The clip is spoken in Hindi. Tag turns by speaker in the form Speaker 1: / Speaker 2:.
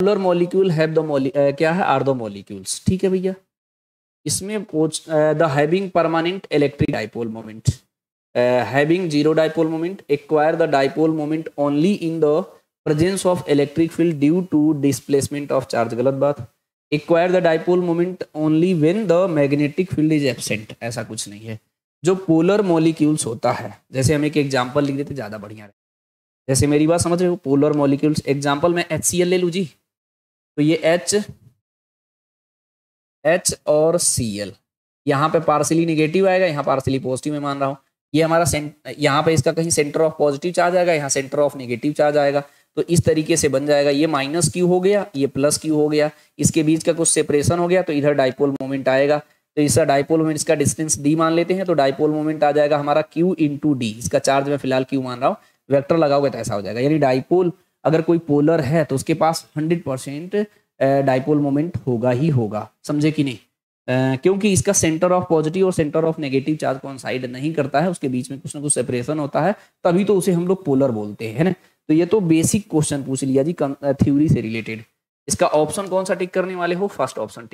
Speaker 1: पोलर मॉलिक्यूल है क्या है आर द मॉलिक्यूल्स ठीक है भैया इसमें the having permanent electric dipole moment having zero dipole moment acquire the dipole moment only in the presence of electric field due to displacement of charge गलत बात acquire the dipole moment only when the magnetic field is absent ऐसा कुछ नहीं है जो पोलर मॉलिक्यूल्स होता है जैसे हम एक एग्जाम्पल लिख देते ज़्यादा बढ़िया रहे जैसे मेरी बात समझ रहे हो पोलर मॉलिक्यूल्स एग्जाम्पल मैं एच सी एल ले लूँ जी तो ये एच एच और सी एल यहाँ पे पार्सली निगेटिव आएगा यहाँ पार्सली पॉजिटिव में मान रहा हूँ ये हमारा यहाँ पे इसका कहीं सेंटर ऑफ पॉजिटिव चार्ज आएगा यहाँ सेंटर ऑफ निगेटिव चार्ज आएगा तो इस तरीके से बन जाएगा ये माइनस क्यू हो गया ये प्लस क्यू हो गया इसके बीच का कुछ सेपरेशन हो गया तो इधर डाइपोल मोमेंट आएगा तो इसका डाइपोल मोमेंट इसका डिस्टेंस डी मान लेते हैं तो डाइपोल मोमेंट आ जाएगा हमारा क्यू इंटू डी इसका चार्ज मैं फिलहाल क्यू मान रहा हूँ वेक्टर लगाओगे तो ऐसा हो जाएगा यानी डाइपोल अगर कोई पोलर है तो उसके पास हंड्रेड परसेंट डाइपोल मोमेंट होगा ही होगा समझे कि नहीं क्योंकि इसका सेंटर ऑफ पॉजिटिव और centre of negative charge side नहीं करता है उसके बीच में कुछ ना कुछ सेपरेशन होता है तभी तो उसे हम लोग पोलर बोलते हैं ना तो ये तो बेसिक क्वेश्चन पूछ लिया जी थ्योरी से रिलेटेड इसका ऑप्शन कौन सा टिक करने वाले हो फर्स्ट ऑप्शन टिक